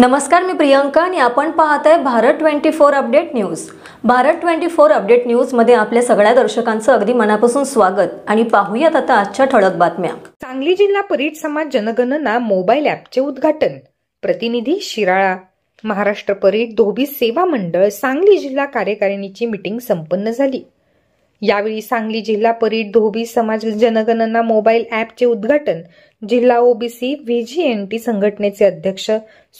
नमस्कार मी प्रियंका आणि आपण पाहत आहे Bharat twenty four update news Bharat twenty four update न्यूजमध्ये आपल्या सगळ्या दर्शकांचं अगदी मनापासून स्वागत आणि पाहूयात आता आजच्या ठळक बातम्या सांगली जिल्हा परीट समाज जनगणना मोबाईल ॲपचे उद्घाटन प्रतिनिधी शिराळा महाराष्ट्र परीट धोबी सेवा मंडळ सांगली जिल्हा कार्यकारिणीची मिटिंग संपन्न झाली यावेळी सांगली जिल्हा परीड धोबी समाज जनगणना मोबाईल ॲपचे उद्घाटन जिल्हा ओबीसी व्हीजीएनटी संघटनेचे अध्यक्ष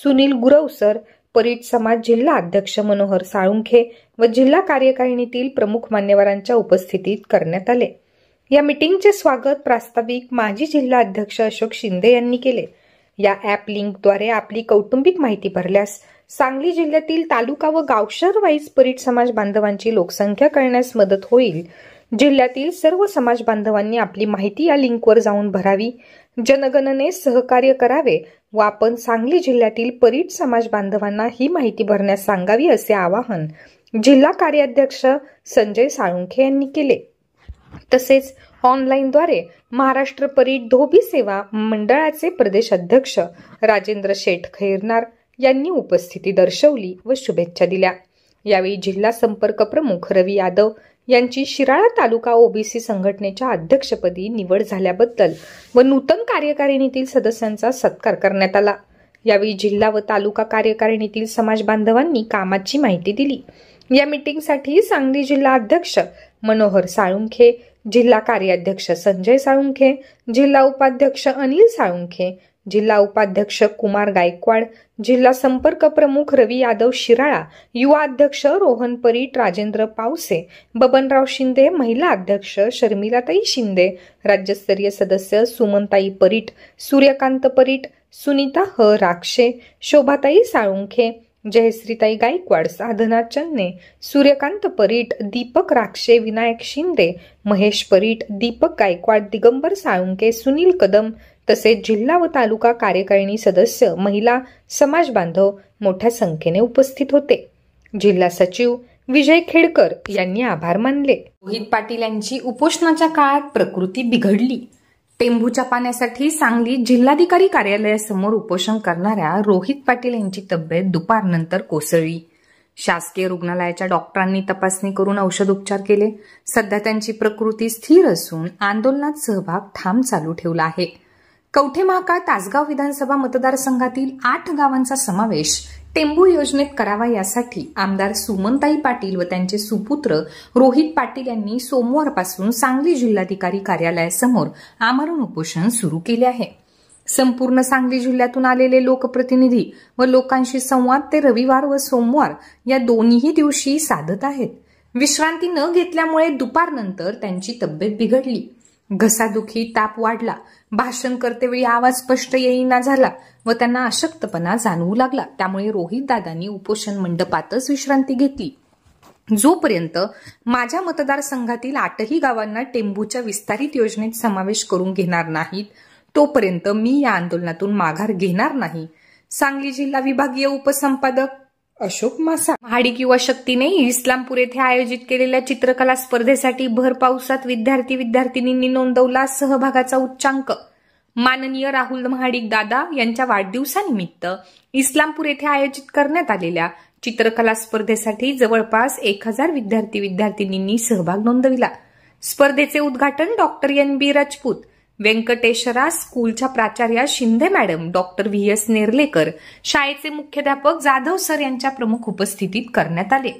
सुनील गुरवसर परीट समाज जिल्हा अध्यक्ष मनोहर साळुंखे व जिल्हा कार्यकारिणीतील प्रमुख मान्यवरांच्या उपस्थितीत करण्यात आले या मिटिंगचे स्वागत प्रास्ताविक माजी जिल्हा अध्यक्ष अशोक शिंदे यांनी केले या ॲप लिंकद्वारे आपली कौटुंबिक माहिती भरल्यास सांगली जिल्ह्यातील तालुका व गावशर वाईज परीट समाज बांधवांची लोकसंख्या करण्यास मदत होईल जिल्ह्यातील सर्व समाज बांधवांनी आपली माहिती या लिंकवर जाऊन भरावी जनगणने सहकार्य करावे व आपण सांगली जिल्ह्यातील परीट समाज बांधवांना ही माहिती भरण्यास सांगावी असे आवाहन जिल्हा कार्याध्यक्ष संजय साळुंखे यांनी केले तसेच ऑनलाईनद्वारे महाराष्ट्र परीट धोबी सेवा मंडळाचे प्रदेश अध्यक्ष राजेंद्र शेठ खैरनार यांनी उपस्थिती दर्शवली व शुभेच्छा दिल्या यावेळी जिल्हा संपर्क प्रमुख रवी यादव यांची शिराळा तालुका ओबीसी संघटनेच्या अध्यक्षपदी निवड झाल्याबद्दल व नूतन कार्यकारिणीतील सदस्यांचा सत्कार करण्यात आला यावेळी जिल्हा व तालुका कार्यकारिणीतील समाज बांधवांनी कामाची माहिती दिली या मिटिंगसाठी सांगली जिल्हा अध्यक्ष मनोहर साळुंखे जिल्हा कार्याध्यक्ष संजय साळुंखे जिल्हा उपाध्यक्ष अनिल साळुंखे जिल्हा उपाध्यक्ष कुमार गायकवाड जिल्हा संपर्क प्रमुख रवी यादव शिराळा युवा अध्यक्ष रोहन परीट राजेंद्र पावसे बबनराव शिंदे महिला अध्यक्ष शर्मिलाताई शिंदे राज्यस्तरीय सदस्य सुमनताई परीट सूर्यकांत परीट सुनीता ह राक्षे शोभाताई साळुंखे जयश्रीताई गायकवाड साधना चन्ने सूर्यकांत परीट दीपक राक्षे विनायक शिंदे महेश परीट दीपक गायकवाड दिगंबर साळुंके सुनील कदम तसेच जिल्हा व तालुका कार्यकारिणी सदस्य महिला समाज बांधव मोठ्या संख्येने उपस्थित होते जिल्हा सचिव विजय खेडकर यांनी आभार मानले रोहित पाटील यांची उपोषणाच्या काळात प्रकृती बिघडली टेंभूच्या पाण्यासाठी सांगली जिल्हाधिकारी कार्यालयासमोर उपोषण करणाऱ्या रोहित पाटील यांची तब्येत दुपारनंतर कोसळली शासकीय रुग्णालयाच्या डॉक्टरांनी तपासणी करून औषधोपचार केले सध्या त्यांची प्रकृती स्थिर असून आंदोलनात सहभाग ठाम चालू ठेवला आहे कवठे महाकाळ तासगाव विधानसभा मतदारसंघातील आठ गावांचा समावेश टेंबू योजनेत करावा यासाठी आमदार सुमनताई पाटील व त्यांचे सुपुत्र रोहित पाटील यांनी सोमवारपासून सांगली जिल्हाधिकारी कार्यालयासमोर आमरण उपोषण सुरू केले आहे संपूर्ण सांगली जिल्ह्यातून आलेले लोकप्रतिनिधी व लोकांशी संवाद ते रविवार व सोमवार या दोन्ही दिवशी साधत आहेत विश्रांती न घेतल्यामुळे दुपारनंतर त्यांची तब्येत बिघडली घसादुखी ताप वाढला भाषण करतेवेळी आवाज स्पष्ट येईना झाला व त्यांना अशक्तपणा जाणवू लागला त्यामुळे रोहित दादांनी उपोषण मंडपातच विश्रांती घेतली जोपर्यंत माझ्या मतदारसंघातील आठही गावांना टेंबूच्या विस्तारित योजनेत समावेश करून घेणार नाहीत तोपर्यंत मी या आंदोलनातून माघार घेणार नाही सांगली जिल्हा विभागीय उपसंपादक अशोक मासा महाडी युवा शक्तीने इस्लामपूर येथे आयोजित केलेल्या चित्रकला स्पर्धेसाठी भर पावसात विद्यार्थी विद्यार्थिनींनी नोंदवला सहभागाचा उच्चांक माननीय राहुल महाडिक दादा यांच्या वाढदिवसानिमित्त इस्लामपूर येथे आयोजित करण्यात आलेल्या चित्रकला स्पर्धेसाठी जवळपास एक हजार विद्यार्थी विद्यार्थिनींनी सहभाग नोंदविला स्पर्धेचे उद्घाटन doctor N B Rajput Venkateshwara स्कूलच्या प्राचार्या Shinde madam doctor V S Nerlekar शाळेचे मुख्याध्यापक जाधव सर यांच्या प्रमुख उपस्थितीत करण्यात आले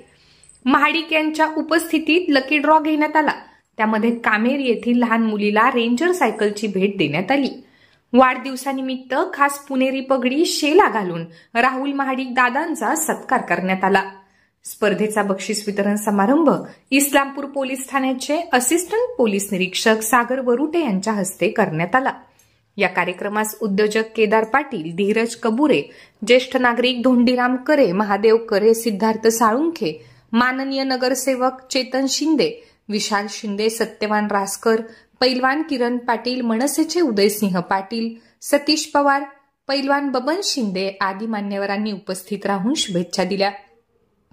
महाडिक यांच्या उपस्थितीत लकी ड्रॉ घेण्यात आला त्यामध्ये कामेर येथील लहान मुलीला रेंजर सायकलची भेट देण्यात आली वाढदिवसानिमित्त खास पुणेरी पगडी शेला घालून राहुल महाडिक दादांचा सत्कार करण्यात आला स्पर्धेचा बक्षीस वितरण समारंभ इस्लामपूर पोलीस ठाण्याचे असिस्टंट पोलीस निरीक्षक सागर वरुटे यांच्या हस्ते करण्यात आला या कार्यक्रमास उद्योजक केदार पाटील धीरज कबुरे ज्येष्ठ नागरिक धोंडीराम करे महादेव करे सिद्धार्थ साळुंखे माननीय नगरसेवक चेतन शिंदे विशाल शिंदे सत्यवान रासकर पैलवान किरण पाटील मनसेचे उदयसिंह पाटील सतीश पवार पैलवान बबन शिंदे आदी मान्यवरांनी उपस्थित राहून शुभेच्छा दिल्या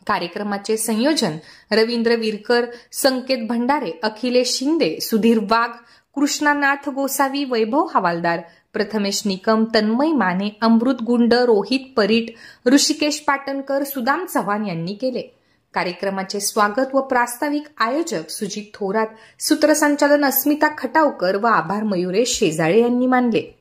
कार्यक्रमाचे संयोजन रवींद्र विरकर संकेत भंडारे अखिलेश शिंदे सुधीर वाघ कृष्णानाथ गोसावी वैभव हवालदार प्रथमेश निकम तन्मय माने अमृत गुंड रोहित परीट ऋषिकेश पाटणकर सुदाम चव्हाण यांनी केले कार्यक्रमाचे स्वागत व प्रास्ताविक आयोजक सुजित थोरात सूत्रसंचालन अस्मिता खटावकर व आभार मयुरेश शेजाळे यांनी मानले